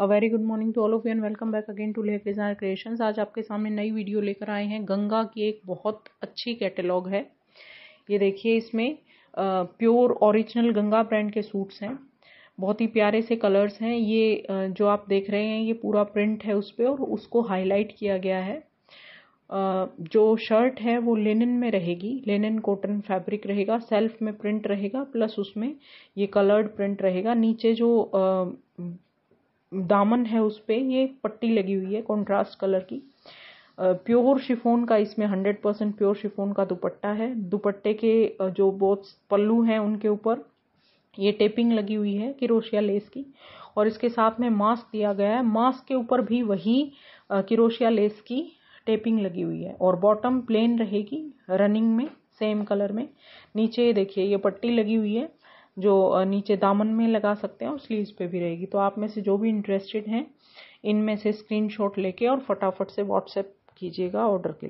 a very good morning to all of you and welcome back again to Leaf Desire Creation आज आपके सामने नई video लेकर आए हैं गंगा की एक बहुत अच्छी कैटेलॉग है ये देखिए इसमें प्योर ओरिजिनल गंगा ब्रांड के सूट्स हैं बहुत ही प्यारे से कलर्स हैं ये जो आप देख रहे हैं ये पूरा प्रिंट है उस पर और उसको हाईलाइट किया गया है जो शर्ट है वो लिनन में रहेगी लिनन कॉटन फैब्रिक रहेगा सेल्फ में प्रिंट रहेगा प्लस उसमें ये कलर्ड प्रिंट रहेगा नीचे जो दामन है उस पर ये पट्टी लगी हुई है कॉन्ट्रास्ट कलर की प्योर शिफोन का इसमें हंड्रेड परसेंट प्योर शिफोन का दुपट्टा है दुपट्टे के जो बहुत पल्लू हैं उनके ऊपर ये टेपिंग लगी हुई है किरोशिया लेस की और इसके साथ में मास्क दिया गया है मास्क के ऊपर भी वही किरोशिया लेस की टेपिंग लगी हुई है और बॉटम प्लेन रहेगी रनिंग में सेम कलर में नीचे देखिए ये पट्टी लगी हुई है जो नीचे दामन में लगा सकते हैं और स्लीव्स पे भी रहेगी तो आप में से जो भी इंटरेस्टेड हैं इनमें से स्क्रीनशॉट लेके और फटाफट से व्हाट्सएप कीजिएगा ऑर्डर के